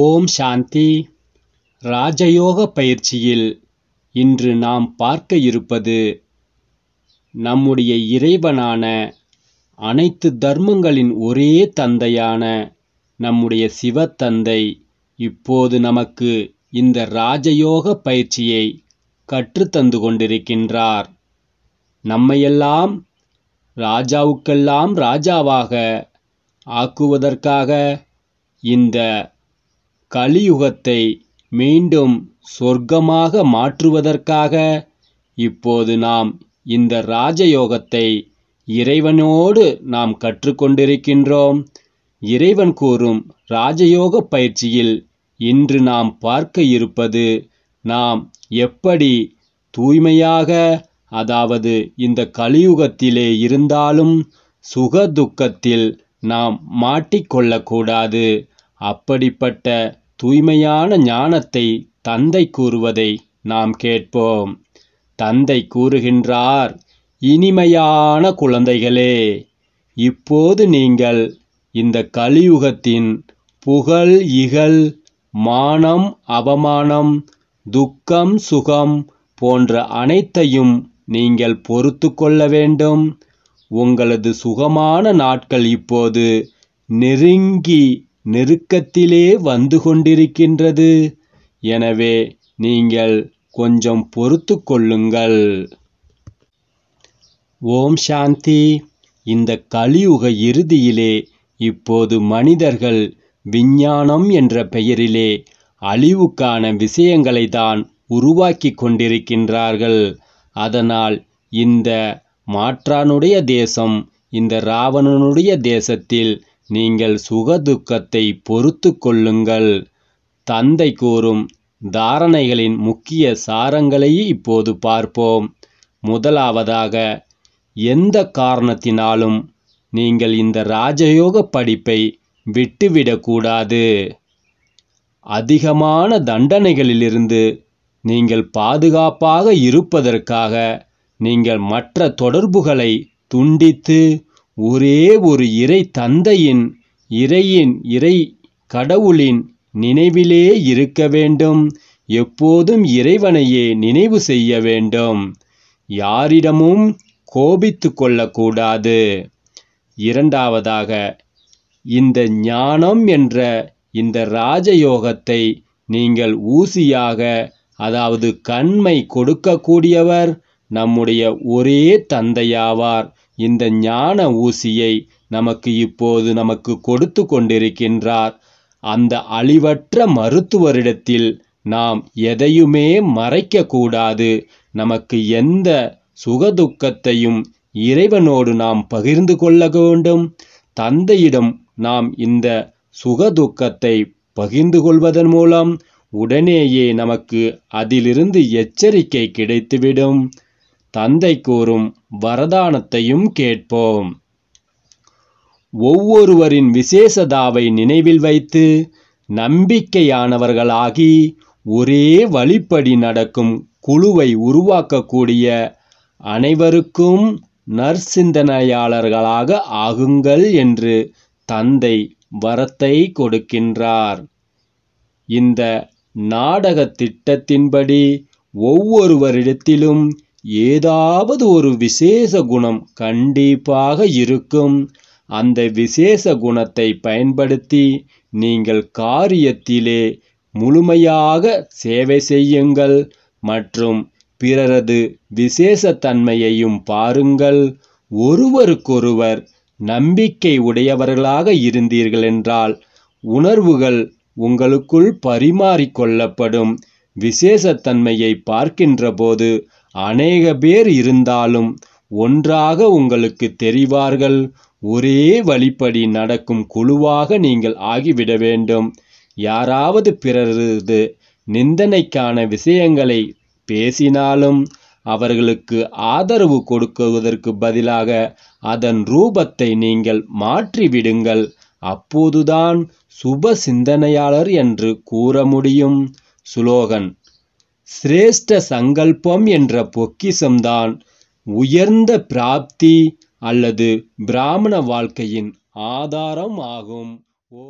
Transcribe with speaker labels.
Speaker 1: ஓம் சாந்தி ராஜயோக பயிற்சியில் இன்று நாம் பார்க்க இருப்பது நம்முடைய இறைவனான அனைத்து தர்மங்களின் ஒரே தந்தையான நம்முடைய சிவத்தந்தை இப்போது நமக்கு இந்த ராஜயோக பயிற்சியை கற்றுத்தந்து கொண்டிருக்கின்றார் நம்மையெல்லாம் ராஜாவுக்கெல்லாம் ராஜாவாக ஆக்குவதற்காக இந்த கலியுகத்தை மீண்டும் சொர்க்கமாக மாற்றுவதற்காக இப்போது நாம் இந்த ராஜயோகத்தை இறைவனோடு நாம் கற்றுக்கொண்டிருக்கின்றோம் இறைவன் கூறும் ராஜயோக பயிற்சியில் இன்று நாம் பார்க்க இருப்பது நாம் எப்படி தூய்மையாக அதாவது இந்த கலியுகத்திலே இருந்தாலும் சுக துக்கத்தில் நாம் மாட்டிக்கொள்ளக்கூடாது அப்படிப்பட்ட தூய்மையான ஞானத்தை தந்தை கூறுவதை நாம் கேட்போம் தந்தை கூறுகின்றார் இனிமையான குழந்தைகளே இப்போது நீங்கள் இந்த கலியுகத்தின் புகழ் இகழ் மானம் அவமானம் துக்கம் சுகம் போன்ற அனைத்தையும் நீங்கள் பொறுத்து கொள்ள வேண்டும் உங்களது சுகமான நாட்கள் இப்போது நெருங்கி நெருக்கத்திலே வந்து கொண்டிருக்கின்றது. எனவே நீங்கள் கொஞ்சம் பொறுத்து கொள்ளுங்கள். ஓம் சாந்தி இந்த கலியுக இறுதியிலே இப்போது மனிதர்கள் விஞ்ஞானம் என்ற பெயரிலே அழிவுக்கான விஷயங்களை தான் உருவாக்கி கொண்டிருக்கின்றார்கள். அதனால் இந்த மாற்றானுடைய தேசம் இந்த ராவணனுடைய தேசத்தில் நீங்கள் சுகதுக்கத்தை பொறுத்து கொள்ளுங்கள் தந்தை கூறும் தாரணைகளின் முக்கிய சாரங்களையே இப்போது பார்ப்போம் முதலாவதாக எந்த காரணத்தினாலும் நீங்கள் இந்த ராஜயோக படிப்பை விட்டுவிடக்கூடாது அதிகமான தண்டனைகளிலிருந்து நீங்கள் பாதுகாப்பாக இருப்பதற்காக நீங்கள் மற்ற தொடர்புகளை துண்டித்து ஒரே ஒரு இறை தந்தையின் இறையின் இறை கடவுளின் நினைவிலே இருக்க வேண்டும் எப்போதும் இறைவனையே நினைவு செய்ய வேண்டும் யாரிடமும் கோபித்து கொள்ளக்கூடாது இரண்டாவதாக இந்த ஞானம் என்ற இந்த ராஜயோகத்தை நீங்கள் ஊசியாக அதாவது கண்மை கொடுக்கக்கூடியவர் நம்முடைய ஒரே தந்தையாவார் இந்த ஞான ஊசியை நமக்கு இப்போது நமக்கு கொடுத்து கொண்டிருக்கின்றார் அந்த அழிவற்ற மருத்துவரிடத்தில் நாம் எதையுமே மறைக்கக்கூடாது நமக்கு எந்த சுகதுக்கத்தையும் இறைவனோடு நாம் பகிர்ந்து கொள்ள வேண்டும் தந்தையிடம் நாம் இந்த சுகதுக்கத்தை பகிர்ந்து கொள்வதன் மூலம் உடனேயே நமக்கு அதிலிருந்து எச்சரிக்கை கிடைத்துவிடும் தந்தை கூறும் வரதானத்தையும் கேட்போம் ஒவ்வொருவரின் விசேஷதாவை நினைவில் வைத்து நம்பிக்கையானவர்களாகி ஒரே வழிப்படி நடக்கும் குழுவை உருவாக்கக்கூடிய அனைவருக்கும் நற்சிந்தனையாளர்களாக ஆகுங்கள் என்று தந்தை வரத்தை கொடுக்கின்றார் இந்த நாடக திட்டத்தின்படி ஒவ்வொருவரிடத்திலும் ஏதாவது ஒரு விசேஷ குணம் கண்டிப்பாக இருக்கும் அந்த விசேஷ குணத்தை பயன்படுத்தி நீங்கள் காரியத்திலே முழுமையாக சேவை செய்யுங்கள் மற்றும் பிறரது விசேஷத்தன்மையையும் பாருங்கள் ஒருவருக்கொருவர் நம்பிக்கை உடையவர்களாக இருந்தீர்கள் என்றால் உணர்வுகள் உங்களுக்குள் பரிமாறிக்கொள்ளப்படும் விசேஷத்தன்மையை பார்க்கின்ற போது அநேக பேர் இருந்தாலும் ஒன்றாக உங்களுக்கு தெரிவார்கள் ஒரே வழிப்படி நடக்கும் குழுவாக நீங்கள் ஆகிவிட வேண்டும் யாராவது பிறரது நிந்தனைக்கான விஷயங்களை பேசினாலும் அவர்களுக்கு ஆதரவு கொடுக்குவதற்கு பதிலாக அதன் ரூபத்தை நீங்கள் மாற்றிவிடுங்கள் அப்போதுதான் சுப சிந்தனையாளர் என்று கூற முடியும் சுலோகன் சிரேஷ்ட சங்கல்பம் என்ற பொக்கிசம்தான் உயர்ந்த பிராப்தி அல்லது பிராமண வாழ்க்கையின் ஆதாரம் ஆகும் ஓ